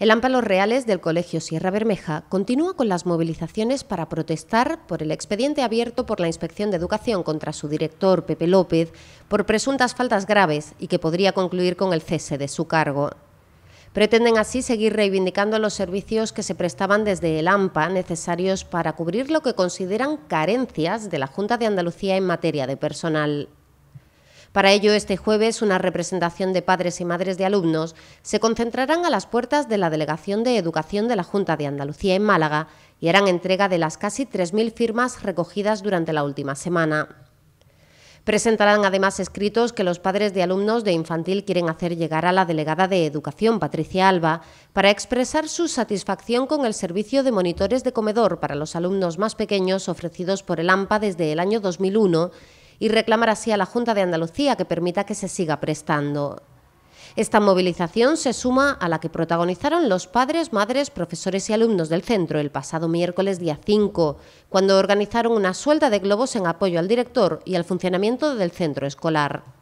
El AMPA Los Reales del Colegio Sierra Bermeja continúa con las movilizaciones para protestar por el expediente abierto por la Inspección de Educación contra su director, Pepe López, por presuntas faltas graves y que podría concluir con el cese de su cargo. Pretenden así seguir reivindicando los servicios que se prestaban desde el AMPA necesarios para cubrir lo que consideran carencias de la Junta de Andalucía en materia de personal. Para ello, este jueves, una representación de padres y madres de alumnos se concentrarán a las puertas de la Delegación de Educación de la Junta de Andalucía en Málaga y harán entrega de las casi 3.000 firmas recogidas durante la última semana. Presentarán además escritos que los padres de alumnos de infantil quieren hacer llegar a la delegada de Educación, Patricia Alba, para expresar su satisfacción con el servicio de monitores de comedor para los alumnos más pequeños ofrecidos por el AMPA desde el año 2001 y reclamar así a la Junta de Andalucía que permita que se siga prestando. Esta movilización se suma a la que protagonizaron los padres, madres, profesores y alumnos del centro el pasado miércoles día 5, cuando organizaron una suelta de globos en apoyo al director y al funcionamiento del centro escolar.